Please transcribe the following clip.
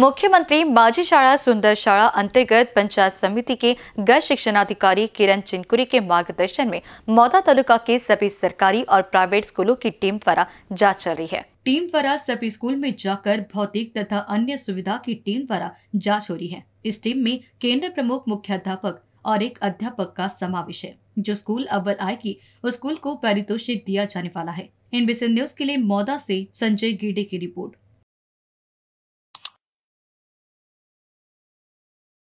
मुख्यमंत्री माझी शाला सुंदर शाला अंतर्गत पंचायत समिति के गैर शिक्षणाधिकारी किरण चिनकुरी के मार्गदर्शन में मौदा तालुका के सभी सरकारी और प्राइवेट स्कूलों की टीम द्वारा जांच चल रही है टीम द्वारा सभी स्कूल में जाकर भौतिक तथा अन्य सुविधा की टीम द्वारा जाँच हो रही है इस टीम में केंद्र प्रमुख अध्यापक और एक अध्यापक का समावेश है जो स्कूल अव्वल आएगी उस स्कूल को पारितोषिक दिया जाने वाला है इन न्यूज के लिए मौदा से संजय गिडे की रिपोर्ट